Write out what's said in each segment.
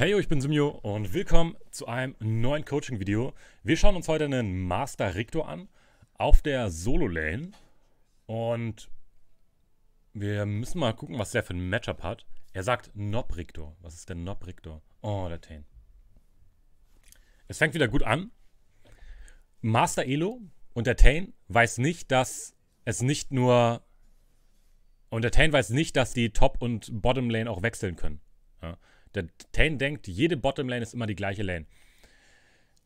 Hey, ich bin Simio und willkommen zu einem neuen Coaching-Video. Wir schauen uns heute einen Master Rictor an auf der Solo-Lane und wir müssen mal gucken, was der für ein Matchup hat. Er sagt Nob Rictor. Was ist denn Nob Rictor? Oh, der Tain. Es fängt wieder gut an. Master Elo und der Tain weiß nicht, dass es nicht nur... Und der Tain weiß nicht, dass die Top- und Bottom-Lane auch wechseln können. Ja. Der Tane denkt, jede Bottom-Lane ist immer die gleiche Lane.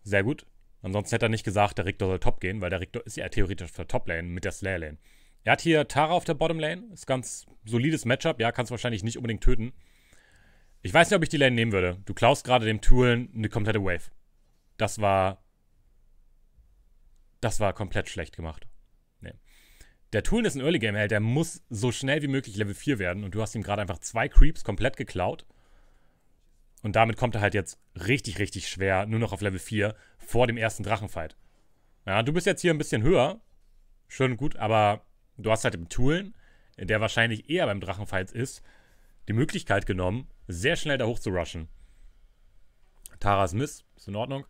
Sehr gut. Ansonsten hätte er nicht gesagt, der Riktor soll top gehen, weil der Riktor ist ja theoretisch auf der Top-Lane mit der Slayer-Lane. Er hat hier Tara auf der Bottom-Lane. Ist ganz solides Matchup. Ja, kannst wahrscheinlich nicht unbedingt töten. Ich weiß nicht, ob ich die Lane nehmen würde. Du klaust gerade dem Toolen eine komplette Wave. Das war. Das war komplett schlecht gemacht. Nee. Der Toolen ist ein Early-Game-Held. Der muss so schnell wie möglich Level 4 werden. Und du hast ihm gerade einfach zwei Creeps komplett geklaut. Und damit kommt er halt jetzt richtig, richtig schwer, nur noch auf Level 4, vor dem ersten Drachenfight. Ja, du bist jetzt hier ein bisschen höher. Schön und gut, aber du hast halt im Toolen, der wahrscheinlich eher beim Drachenfight ist, die Möglichkeit genommen, sehr schnell da hoch zu rushen. Tara Miss, ist in Ordnung.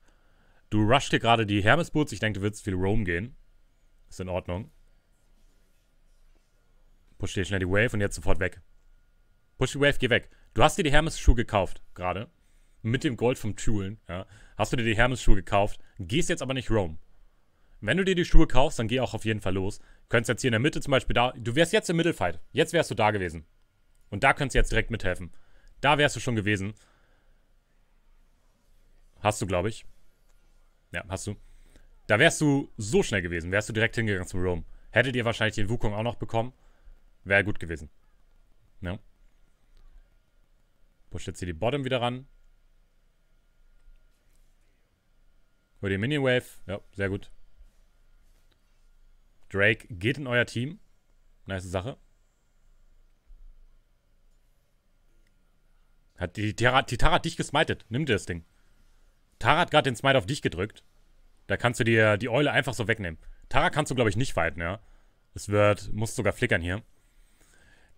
Du rusht hier gerade die Hermesboots. Ich denke, du willst viel Roam gehen. Ist in Ordnung. Push dir schnell die Wave und jetzt sofort weg. Push die Wave, geh weg. Du hast dir die Hermes-Schuhe gekauft, gerade. Mit dem Gold vom Tulen, ja. Hast du dir die Hermes-Schuhe gekauft, gehst jetzt aber nicht Rome. Wenn du dir die Schuhe kaufst, dann geh auch auf jeden Fall los. Könntest jetzt hier in der Mitte zum Beispiel da. Du wärst jetzt im Mittelfight. Jetzt wärst du da gewesen. Und da könntest du jetzt direkt mithelfen. Da wärst du schon gewesen. Hast du, glaube ich. Ja, hast du. Da wärst du so schnell gewesen. Wärst du direkt hingegangen zum Rome. Hättet ihr wahrscheinlich den Wukong auch noch bekommen. Wäre gut gewesen. Ja. Push jetzt hier die Bottom wieder ran. Hol die Mini-Wave. Ja, sehr gut. Drake geht in euer Team. Nice Sache. Hat die, Tara, die Tara hat dich gesmited. Nimm dir das Ding. Tara hat gerade den Smite auf dich gedrückt. Da kannst du dir die Eule einfach so wegnehmen. Tara kannst du, glaube ich, nicht fighten, ja. Es wird, muss sogar flickern hier.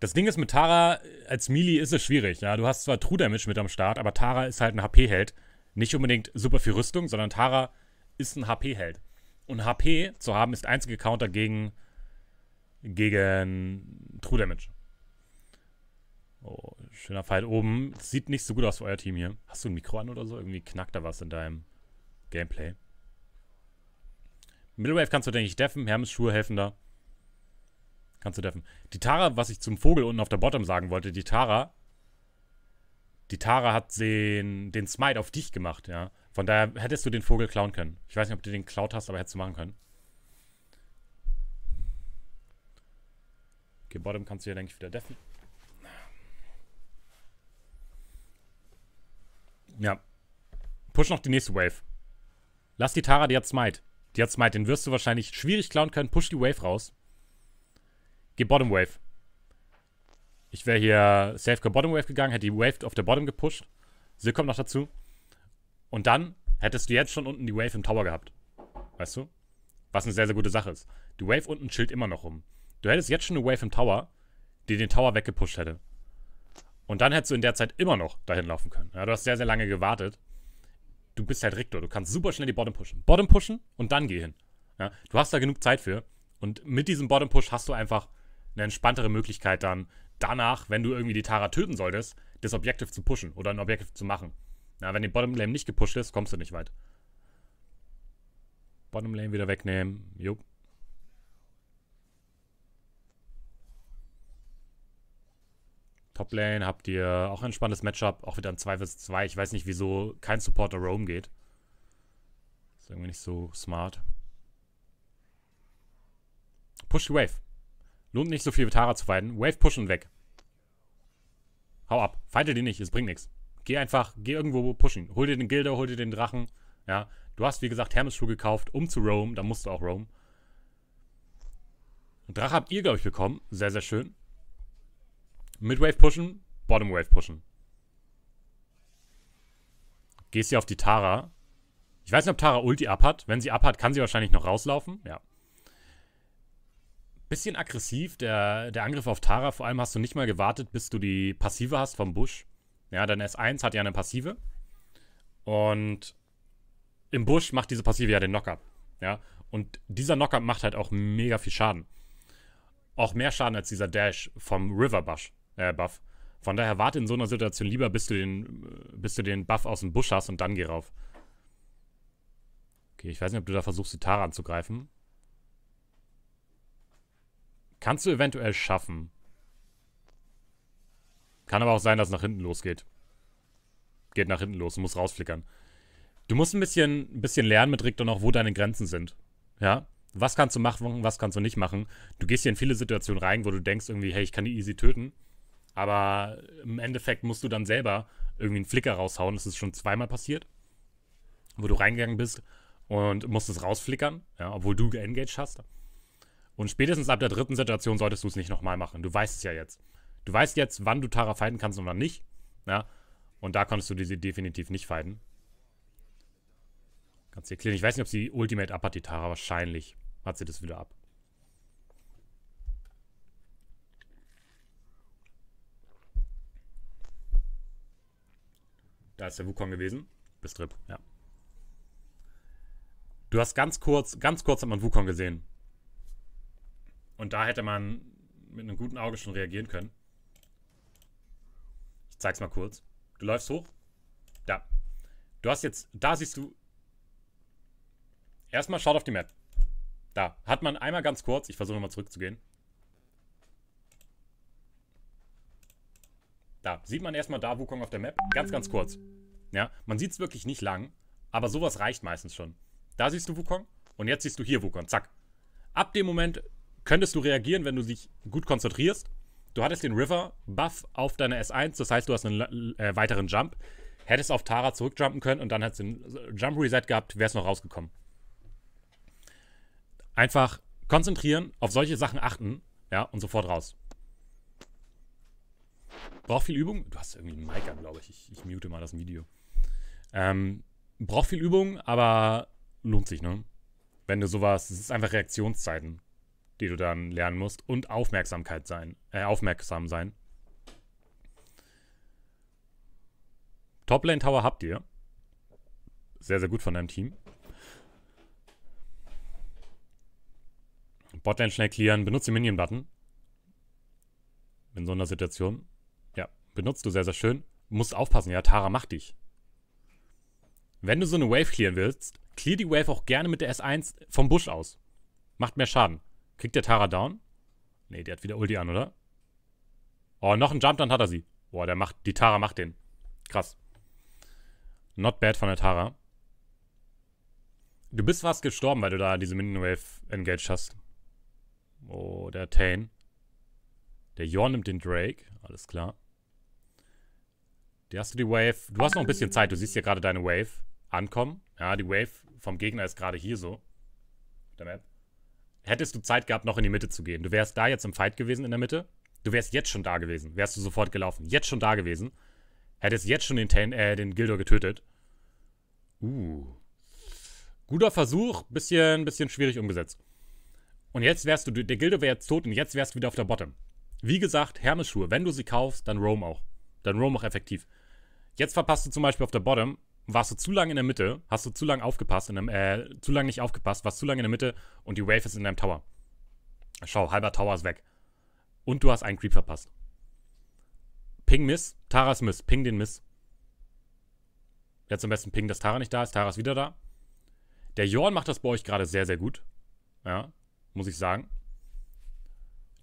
Das Ding ist, mit Tara äh, als Melee ist es schwierig. Ja, du hast zwar True Damage mit am Start, aber Tara ist halt ein HP-Held. Nicht unbedingt super viel Rüstung, sondern Tara ist ein HP-Held. Und HP zu haben ist der einzige Counter gegen, gegen True Damage. Oh, schöner Fight oben. Sieht nicht so gut aus für euer Team hier. Hast du ein Mikro an oder so? Irgendwie knackt da was in deinem Gameplay. Middle Wave kannst du, denke ich, deffen. Hermes Schuhe helfen da. Kannst du deffen. Die Tara, was ich zum Vogel unten auf der Bottom sagen wollte, die Tara. Die Tara hat den, den Smite auf dich gemacht, ja. Von daher hättest du den Vogel klauen können. Ich weiß nicht, ob du den klaut hast, aber hättest du machen können. Okay, Bottom kannst du ja, denke ich, wieder deffen. Ja. Push noch die nächste Wave. Lass die Tara, die hat Smite. Die hat Smite, den wirst du wahrscheinlich schwierig klauen können. Push die Wave raus. Geh Bottom Wave. Ich wäre hier safe Go Bottom Wave gegangen, hätte die Wave auf der Bottom gepusht. Sil kommt noch dazu. Und dann hättest du jetzt schon unten die Wave im Tower gehabt. Weißt du? Was eine sehr, sehr gute Sache ist. Die Wave unten chillt immer noch rum. Du hättest jetzt schon eine Wave im Tower, die den Tower weggepusht hätte. Und dann hättest du in der Zeit immer noch dahin laufen können. Ja, du hast sehr, sehr lange gewartet. Du bist halt Riktor. Du kannst super schnell die Bottom pushen. Bottom pushen und dann geh hin. Ja, du hast da genug Zeit für. Und mit diesem Bottom Push hast du einfach eine entspanntere Möglichkeit dann danach, wenn du irgendwie die Tara töten solltest, das Objektiv zu pushen oder ein Objektiv zu machen. Na, wenn die Bottom Lane nicht gepusht ist, kommst du nicht weit. Bottom Lane wieder wegnehmen. Jupp. Top Lane habt ihr auch ein spannendes Matchup, auch wieder ein 2 vs 2. Ich weiß nicht, wieso kein Supporter Roam geht. Ist irgendwie nicht so smart. Push the Wave. Lohnt nicht so viel mit Tara zu fighten. Wave pushen weg. Hau ab. Feite die nicht, es bringt nichts. Geh einfach, geh irgendwo pushen. Hol dir den Gilder, hol dir den Drachen. Ja, du hast wie gesagt Hermes-Schuh gekauft, um zu roam. Da musst du auch roam. Drache habt ihr, glaube ich, bekommen. Sehr, sehr schön. Midwave pushen, Bottom Wave pushen. Gehst hier auf die Tara. Ich weiß nicht, ob Tara Ulti abhat. Wenn sie abhat, kann sie wahrscheinlich noch rauslaufen. Ja bisschen aggressiv, der, der Angriff auf Tara. Vor allem hast du nicht mal gewartet, bis du die Passive hast vom Busch. Ja, dein S1 hat ja eine Passive. Und im Busch macht diese Passive ja den Knockup. Ja, und dieser Knockup macht halt auch mega viel Schaden. Auch mehr Schaden als dieser Dash vom River Buff. Äh, Buff. Von daher warte in so einer Situation lieber, bis du den, äh, bis du den Buff aus dem Busch hast und dann geh rauf. Okay, ich weiß nicht, ob du da versuchst, die Tara anzugreifen. Kannst du eventuell schaffen. Kann aber auch sein, dass es nach hinten losgeht. Geht nach hinten los, muss rausflickern. Du musst ein bisschen, ein bisschen lernen mit Richter noch, wo deine Grenzen sind. Ja? Was kannst du machen, was kannst du nicht machen? Du gehst hier in viele Situationen rein, wo du denkst irgendwie, hey, ich kann die easy töten. Aber im Endeffekt musst du dann selber irgendwie einen Flicker raushauen. Das ist schon zweimal passiert, wo du reingegangen bist und musst es rausflickern, ja, obwohl du geengaged hast. Und spätestens ab der dritten Situation solltest du es nicht nochmal machen. Du weißt es ja jetzt. Du weißt jetzt, wann du Tara fighten kannst und wann nicht. Ja? Und da konntest du sie definitiv nicht fighten. Kannst dir klären. Ich weiß nicht, ob sie Ultimate ab hat, die Tara. Wahrscheinlich hat sie das wieder ab. Da ist der Wukong gewesen. Bis Trip, ja. Du hast ganz kurz, ganz kurz hat man Wukong gesehen. Und da hätte man mit einem guten Auge schon reagieren können. Ich zeig's mal kurz. Du läufst hoch. Da. Du hast jetzt, da siehst du. Erstmal schaut auf die Map. Da. Hat man einmal ganz kurz, ich versuche nochmal zurückzugehen. Da. Sieht man erstmal da Wukong auf der Map. Ganz, ganz kurz. Ja. Man sieht es wirklich nicht lang, aber sowas reicht meistens schon. Da siehst du Wukong und jetzt siehst du hier Wukong. Zack. Ab dem Moment könntest du reagieren, wenn du dich gut konzentrierst. Du hattest den River-Buff auf deiner S1, das heißt, du hast einen äh, weiteren Jump. Hättest auf Tara zurückjumpen können und dann hättest du einen äh, Jump-Reset gehabt, wärst noch rausgekommen. Einfach konzentrieren, auf solche Sachen achten, ja, und sofort raus. Braucht viel Übung. Du hast irgendwie einen Mic an, glaube ich. ich. ich. mute mal das Video. Ähm, braucht viel Übung, aber lohnt sich, ne? Wenn du sowas, es ist einfach Reaktionszeiten die du dann lernen musst und Aufmerksamkeit sein, äh, aufmerksam sein. Top Lane Tower habt ihr. Sehr, sehr gut von deinem Team. Botlane schnell clearen. Benutzt den Minion-Button. In so einer Situation. Ja, benutzt du sehr, sehr schön. Musst aufpassen, ja, Tara mach dich. Wenn du so eine Wave clearen willst, clear die Wave auch gerne mit der S1 vom Busch aus. Macht mehr Schaden. Kriegt der Tara down? Ne, der hat wieder Ulti an, oder? Oh, noch ein Jump, dann hat er sie. Boah, der macht, die Tara macht den. Krass. Not bad von der Tara. Du bist fast gestorben, weil du da diese Minion-Wave engaged hast. Oh, der Tain. Der Jorn nimmt den Drake. Alles klar. Die hast du die Wave. Du hast noch ein bisschen Zeit. Du siehst hier gerade deine Wave ankommen. Ja, die Wave vom Gegner ist gerade hier so. Der Map hättest du Zeit gehabt, noch in die Mitte zu gehen. Du wärst da jetzt im Fight gewesen in der Mitte. Du wärst jetzt schon da gewesen. Wärst du sofort gelaufen. Jetzt schon da gewesen. Hättest jetzt schon den, Ten, äh, den Gildor getötet. Uh. Guter Versuch. Bisschen, bisschen schwierig umgesetzt. Und jetzt wärst du, der Gildor wäre jetzt tot und jetzt wärst du wieder auf der Bottom. Wie gesagt, Hermes-Schuhe. Wenn du sie kaufst, dann roam auch. Dann roam auch effektiv. Jetzt verpasst du zum Beispiel auf der Bottom warst du zu lange in der Mitte, hast du zu lange aufgepasst, in einem, äh, zu lange nicht aufgepasst, warst zu lange in der Mitte und die Wave ist in deinem Tower. Schau, halber Tower ist weg. Und du hast einen Creep verpasst. Ping Miss, Taras Miss, ping den Miss. Jetzt am besten ping, dass Tara nicht da ist, Tara ist wieder da. Der Jorn macht das bei euch gerade sehr, sehr gut. Ja, muss ich sagen.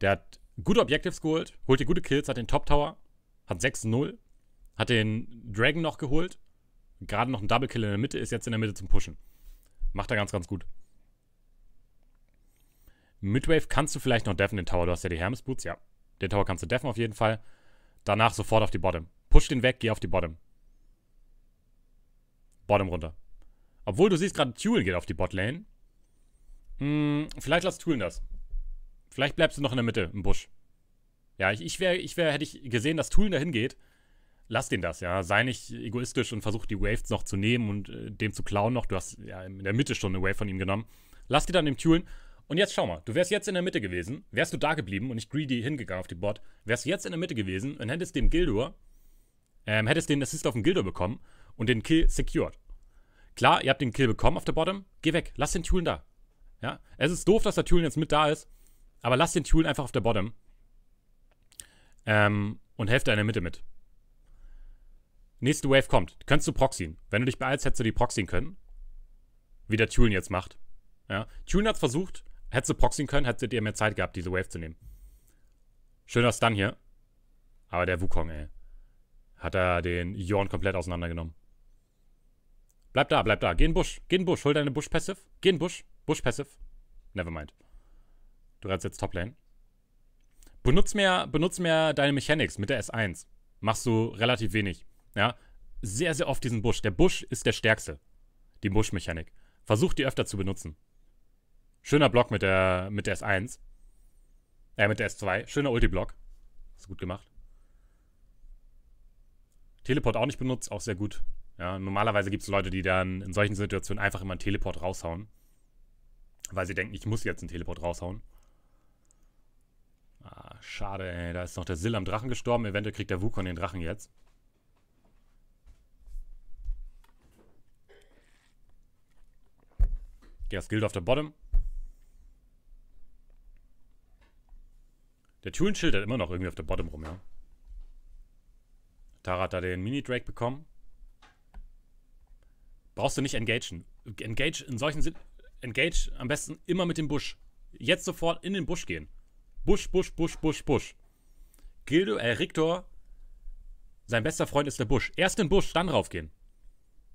Der hat gute Objectives geholt, holt dir gute Kills, hat den Top Tower, hat 6-0, hat den Dragon noch geholt, gerade noch ein Double Kill in der Mitte, ist jetzt in der Mitte zum Pushen. Macht er ganz, ganz gut. Midwave kannst du vielleicht noch deffen, den Tower. Du hast ja die Hermes Boots, ja. Den Tower kannst du deffen auf jeden Fall. Danach sofort auf die Bottom. Push den weg, geh auf die Bottom. Bottom runter. Obwohl du siehst gerade, Tulen geht auf die Botlane. Hm, vielleicht lass Tulen das. Vielleicht bleibst du noch in der Mitte im Busch. Ja, ich, ich wäre, ich wär, hätte ich gesehen, dass Tulen dahin geht, lasst ihn das, ja. Sei nicht egoistisch und versuch die Waves noch zu nehmen und äh, dem zu klauen noch. Du hast ja in der Mitte schon eine Wave von ihm genommen. Lass die dann im Tulen. Und jetzt schau mal, du wärst jetzt in der Mitte gewesen, wärst du da geblieben und nicht greedy hingegangen auf die Bot, wärst jetzt in der Mitte gewesen und hättest dem Gildur, ähm, hättest den Assist auf den Gildur bekommen und den Kill secured. Klar, ihr habt den Kill bekommen auf der Bottom, geh weg, lass den Tulen da. Ja, es ist doof, dass der Tulen jetzt mit da ist, aber lass den Tulen einfach auf der Bottom. Ähm, und helft da in der Mitte mit. Nächste Wave kommt. Könntest du proxyen. Wenn du dich beeilst, hättest du die proxyen können. Wie der Tune jetzt macht. Ja. Tune hat's versucht. Hättest du proxyen können, hättet ihr mehr Zeit gehabt, diese Wave zu nehmen. Schöner Stun hier. Aber der Wukong, ey. Hat er den Jorn komplett auseinandergenommen. Bleib da, bleib da. Geh in den Busch. Geh in den Busch. Hol deine Busch-Passive. Geh in den Busch. Busch-Passive. Nevermind. Du rennst jetzt Toplane. Benutz mehr, benutz mehr deine Mechanics mit der S1. Machst du relativ wenig ja, sehr, sehr oft diesen Busch. Der Busch ist der stärkste. Die Busch-Mechanik. Versucht die öfter zu benutzen. Schöner Block mit der, mit der S1. Äh, mit der S2. Schöner Ulti-Block. Ist gut gemacht. Teleport auch nicht benutzt, auch sehr gut. Ja, normalerweise gibt es Leute, die dann in solchen Situationen einfach immer einen Teleport raushauen. Weil sie denken, ich muss jetzt einen Teleport raushauen. Ah, schade, ey. Da ist noch der Sill am Drachen gestorben. Eventuell kriegt der Wukon den Drachen jetzt. Gas Guild auf der Bottom. Der Tune schildert halt immer noch irgendwie auf der Bottom rum, ja. Tara hat da den Mini-Drake bekommen. Brauchst du nicht engagen. Engage in solchen Sinn. Engage am besten immer mit dem Busch. Jetzt sofort in den Busch gehen. Busch, Busch, Busch, Busch, Busch. Gildo, äh, Rictor, sein bester Freund ist der Busch. Erst in den Busch, dann raufgehen.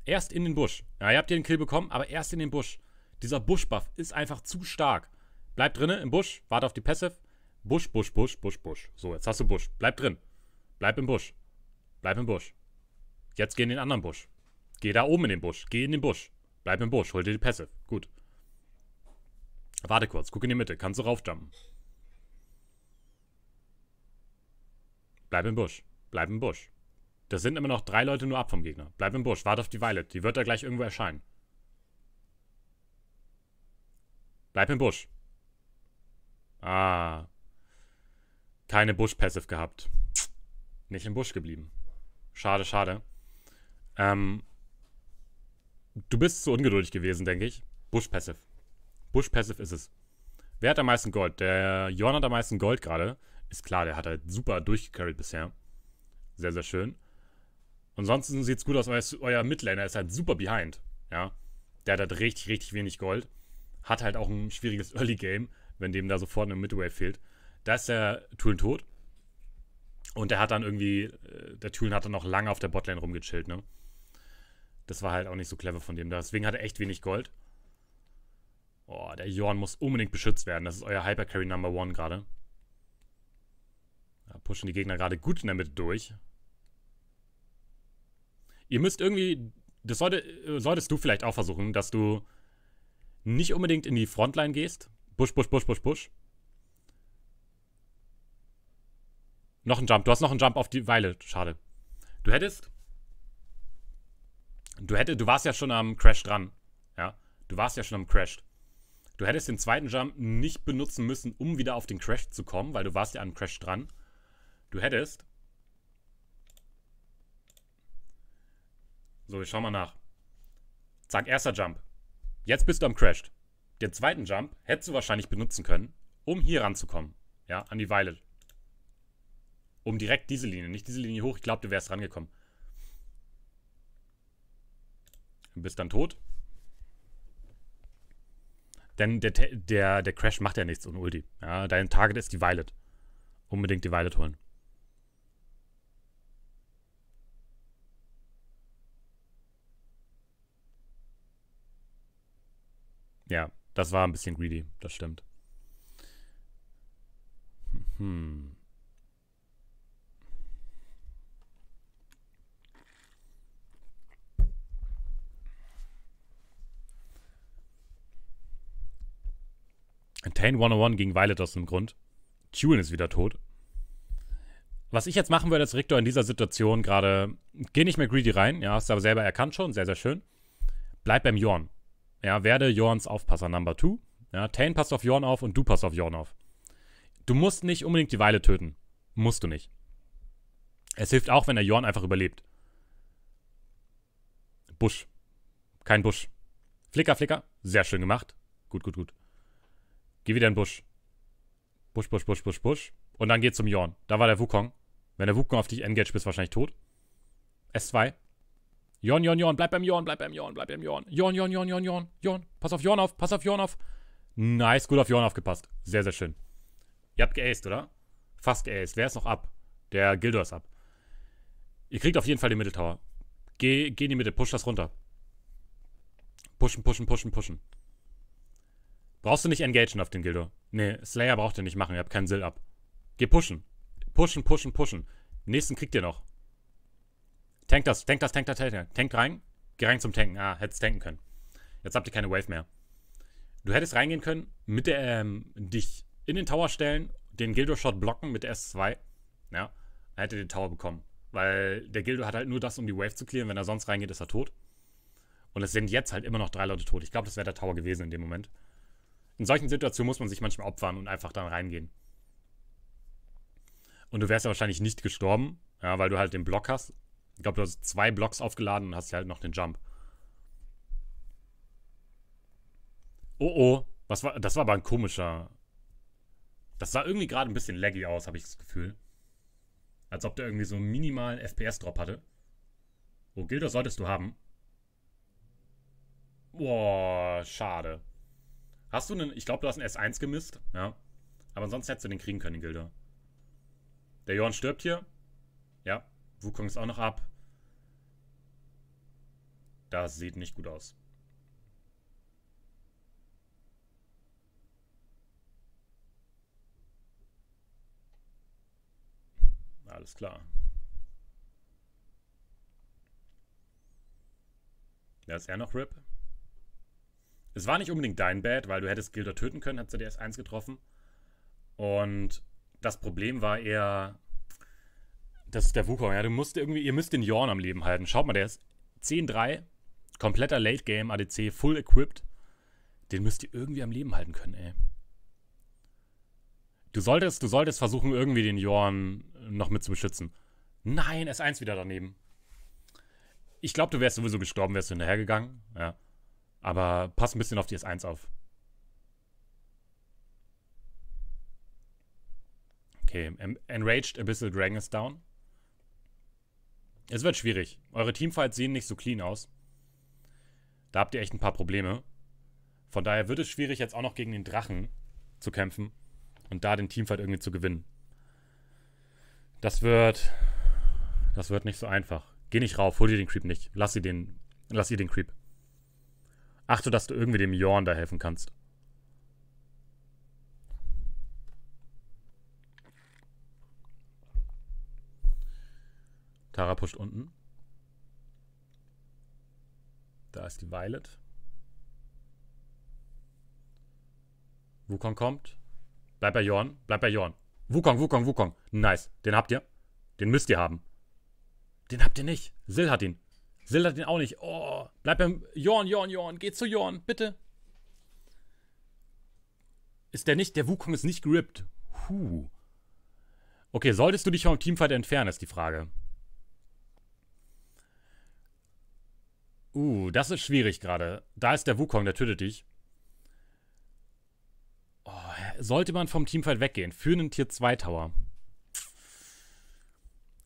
Erst in den Busch. Ja, ihr habt den Kill bekommen, aber erst in den Busch. Dieser Busch-Buff ist einfach zu stark. Bleib drinne im Busch, warte auf die Passive. Busch, Busch, Busch, Busch, Busch. So, jetzt hast du Busch. Bleib drin. Bleib im Busch. Bleib im Busch. Jetzt geh in den anderen Busch. Geh da oben in den Busch. Geh in den Busch. Bleib im Busch. Hol dir die Passive. Gut. Warte kurz. Guck in die Mitte. Kannst du raufjumpen. Bleib im Busch. Bleib im Busch. Da sind immer noch drei Leute nur ab vom Gegner. Bleib im Busch. Warte auf die Violet. Die wird da gleich irgendwo erscheinen. Bleib im Busch. Ah. Keine Busch-Passive gehabt. Nicht im Busch geblieben. Schade, schade. Ähm, du bist zu ungeduldig gewesen, denke ich. Busch-Passive. Busch-Passive ist es. Wer hat am meisten Gold? Der Jorn hat am meisten Gold gerade. Ist klar, der hat halt super durchgecarried bisher. Sehr, sehr schön. Ansonsten sieht es gut aus, euer Midlaner ist halt super behind. Ja. Der hat halt richtig, richtig wenig Gold hat halt auch ein schwieriges Early Game, wenn dem da sofort eine Midway fehlt. Da ist der Tulen tot. Und der hat dann irgendwie, äh, der Tulen hat dann noch lange auf der Botlane rumgechillt, ne? Das war halt auch nicht so clever von dem. da. Deswegen hat er echt wenig Gold. Oh, der Jorn muss unbedingt beschützt werden. Das ist euer Hypercarry Number One gerade. Da pushen die Gegner gerade gut in der Mitte durch. Ihr müsst irgendwie, das sollte, äh, solltest du vielleicht auch versuchen, dass du nicht unbedingt in die Frontline gehst. Push, push, push, push, push. Noch ein Jump. Du hast noch einen Jump auf die Weile. Schade. Du hättest. Du hättest. Du warst ja schon am Crash dran. Ja. Du warst ja schon am Crash. Du hättest den zweiten Jump nicht benutzen müssen, um wieder auf den Crash zu kommen, weil du warst ja am Crash dran. Du hättest. So, ich schau mal nach. Zack, erster Jump. Jetzt bist du am Crashed. Den zweiten Jump hättest du wahrscheinlich benutzen können, um hier ranzukommen. Ja, an die Weile. Um direkt diese Linie, nicht diese Linie hoch. Ich glaube, du wärst rangekommen. Du bist dann tot. Denn der, der, der Crash macht ja nichts ohne Ulti. Ja, dein Target ist die Violet. Unbedingt die Violet holen. Ja, das war ein bisschen greedy, das stimmt. Hm. Tain 101 gegen Violet aus dem Grund. Tulen ist wieder tot. Was ich jetzt machen würde als Rektor in dieser Situation gerade, geh nicht mehr greedy rein, ja, hast du aber selber erkannt schon, sehr, sehr schön. Bleib beim Jorn. Ja, werde Jorns Aufpasser Number Two. Ja, Tane passt auf Jorn auf und du passt auf Jorn auf. Du musst nicht unbedingt die Weile töten. Musst du nicht. Es hilft auch, wenn der Jorn einfach überlebt. Busch. Kein Busch. Flicker, Flicker. Sehr schön gemacht. Gut, gut, gut. Geh wieder in Busch. Busch, Busch, Busch, Busch, Busch. Und dann geh zum Jorn. Da war der Wukong. Wenn der Wukong auf dich engage, bist du wahrscheinlich tot. S2. Jorn, Jorn, Jorn, bleib beim Jorn, bleib beim Jorn, bleib beim Jorn. Jorn, Jorn, Jorn, Jorn, Jorn, Jorn. Pass auf Jorn auf, pass auf Jorn auf. Nice, gut auf Jorn aufgepasst. Sehr, sehr schön. Ihr habt geaced, oder? Fast geaced. Wer ist noch ab? Der Gildor ist ab. Ihr kriegt auf jeden Fall den Mitteltower. Geh, geh in die Mitte, push das runter. Pushen, pushen, pushen, pushen. Brauchst du nicht engagen auf den Gildo? Nee, Slayer braucht ihr nicht machen, ihr habt keinen Sill ab. Geh pushen. Pushen, pushen, pushen. Nächsten kriegt ihr noch. Tank das, tank das, tank das, tank das. Tank rein. Geh rein zum Tanken. Ah, hättest tanken können. Jetzt habt ihr keine Wave mehr. Du hättest reingehen können, mit der, ähm, dich in den Tower stellen, den Gildo-Shot blocken mit der S2. Ja, dann hätte den Tower bekommen. Weil der Gildo hat halt nur das, um die Wave zu clearen. Wenn er sonst reingeht, ist er tot. Und es sind jetzt halt immer noch drei Leute tot. Ich glaube, das wäre der Tower gewesen in dem Moment. In solchen Situationen muss man sich manchmal opfern und einfach dann reingehen. Und du wärst ja wahrscheinlich nicht gestorben, ja, weil du halt den Block hast. Ich glaube, du hast zwei Blocks aufgeladen und hast halt noch den Jump. Oh oh, was war, das war aber ein komischer. Das sah irgendwie gerade ein bisschen laggy aus, habe ich das Gefühl. Als ob der irgendwie so einen minimalen FPS-Drop hatte. Oh, Gilder solltest du haben. Boah, schade. Hast du einen. Ich glaube, du hast einen S1 gemisst, ja. Aber ansonsten hättest du den kriegen können, Gilder. Der Johann stirbt hier. Ja. Wukong ist auch noch ab. Das sieht nicht gut aus. Alles klar. Da ist er noch RIP. Es war nicht unbedingt dein Bad, weil du hättest Gilder töten können, hat sie dir erst eins getroffen. Und das Problem war eher, das ist der Wukong, ja. Du musst irgendwie, ihr müsst den Jorn am Leben halten. Schaut mal, der ist 10-3, kompletter Late Game, ADC, full equipped. Den müsst ihr irgendwie am Leben halten können, ey. Du solltest, du solltest versuchen, irgendwie den Jorn noch mit zu beschützen. Nein, S1 wieder daneben. Ich glaube, du wärst sowieso gestorben, wärst du hinterhergegangen. Ja. Aber pass ein bisschen auf die S1 auf. Okay, Enraged Abyssal Dragon ist down. Es wird schwierig. Eure Teamfights sehen nicht so clean aus. Da habt ihr echt ein paar Probleme. Von daher wird es schwierig, jetzt auch noch gegen den Drachen zu kämpfen und da den Teamfight irgendwie zu gewinnen. Das wird. Das wird nicht so einfach. Geh nicht rauf, hol dir den Creep nicht. Lass sie den. Lass ihr den Creep. Achte, dass du irgendwie dem Jorn da helfen kannst. Tara pusht unten. Da ist die Violet. Wukong kommt. Bleib bei Jorn. Bleib bei Jorn. Wukong, Wukong, Wukong. Nice. Den habt ihr. Den müsst ihr haben. Den habt ihr nicht. Sil hat ihn. Sil hat ihn auch nicht. Oh. Bleib beim Jorn, Jorn, Jorn. Geh zu Jorn. Bitte. Ist der nicht. Der Wukong ist nicht gerippt. Huh. Okay, solltest du dich vom Teamfight entfernen, ist die Frage. Uh, das ist schwierig gerade. Da ist der Wukong, der tötet dich. Oh, sollte man vom Teamfight weggehen? Für einen Tier 2 Tower.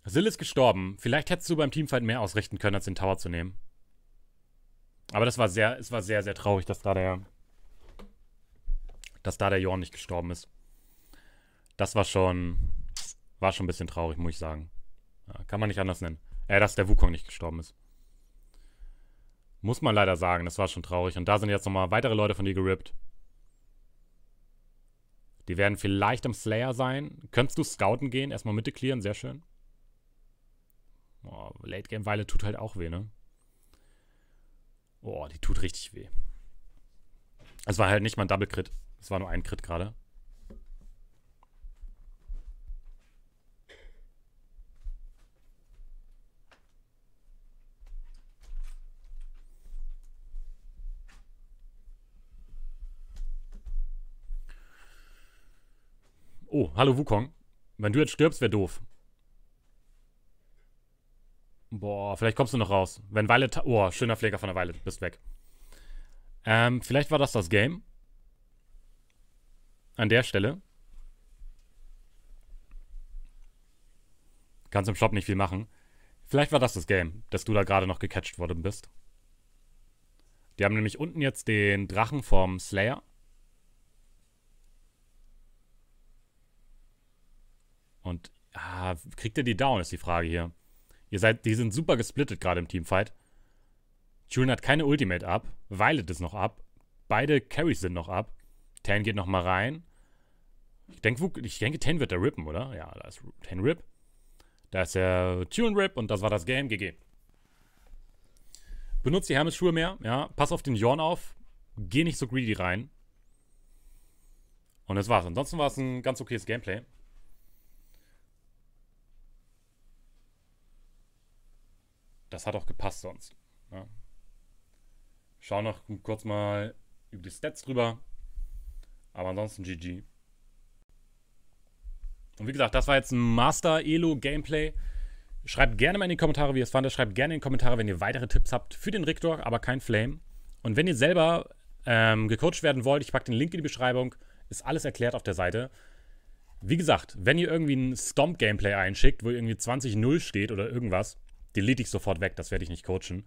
Sill ist gestorben. Vielleicht hättest du beim Teamfight mehr ausrichten können, als den Tower zu nehmen. Aber das war sehr, es war sehr, sehr traurig, dass da der, dass da der Jorn nicht gestorben ist. Das war schon, war schon ein bisschen traurig, muss ich sagen. Kann man nicht anders nennen. Äh, dass der Wukong nicht gestorben ist. Muss man leider sagen, das war schon traurig. Und da sind jetzt nochmal weitere Leute von dir gerippt. Die werden vielleicht im Slayer sein. Könntest du scouten gehen? Erstmal Mitte clearen, sehr schön. Oh, Late Game Weile tut halt auch weh, ne? Oh, die tut richtig weh. Es war halt nicht mal ein Double Crit. Es war nur ein Crit gerade. Oh, hallo Wukong. Wenn du jetzt stirbst, wäre doof. Boah, vielleicht kommst du noch raus. Wenn Weile... Oh, schöner Pfleger von der Weile. Bist weg. Ähm, vielleicht war das das Game. An der Stelle. Kannst im Shop nicht viel machen. Vielleicht war das das Game, dass du da gerade noch gecatcht worden bist. Die haben nämlich unten jetzt den Drachen vom Slayer. Ah, kriegt ihr die down, ist die Frage hier. Ihr seid, die sind super gesplittet gerade im Teamfight. Julian hat keine Ultimate ab. Violet ist noch ab. Beide Carries sind noch ab. Tan geht nochmal rein. Ich, denk, ich denke, Tan wird da rippen, oder? Ja, da ist Tan Rip. Da ist der Tune Rip und das war das Game. GG. Benutzt die Hermes-Schuhe mehr, ja. Pass auf den Jorn auf. Geh nicht so greedy rein. Und das war's. Ansonsten war es ein ganz okayes Gameplay. das hat auch gepasst sonst. Ja. Ne? Schauen noch kurz mal über die Stats drüber. Aber ansonsten GG. Und wie gesagt, das war jetzt ein Master Elo Gameplay. Schreibt gerne mal in die Kommentare, wie ihr es fandet. Schreibt gerne in die Kommentare, wenn ihr weitere Tipps habt für den Riktor, aber kein Flame. Und wenn ihr selber ähm, gecoacht werden wollt, ich packe den Link in die Beschreibung. Ist alles erklärt auf der Seite. Wie gesagt, wenn ihr irgendwie ein Stomp-Gameplay einschickt, wo irgendwie 20-0 steht oder irgendwas, delete ich sofort weg. Das werde ich nicht coachen,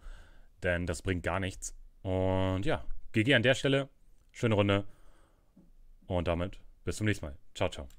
denn das bringt gar nichts. Und ja, GG an der Stelle. Schöne Runde. Und damit bis zum nächsten Mal. Ciao, ciao.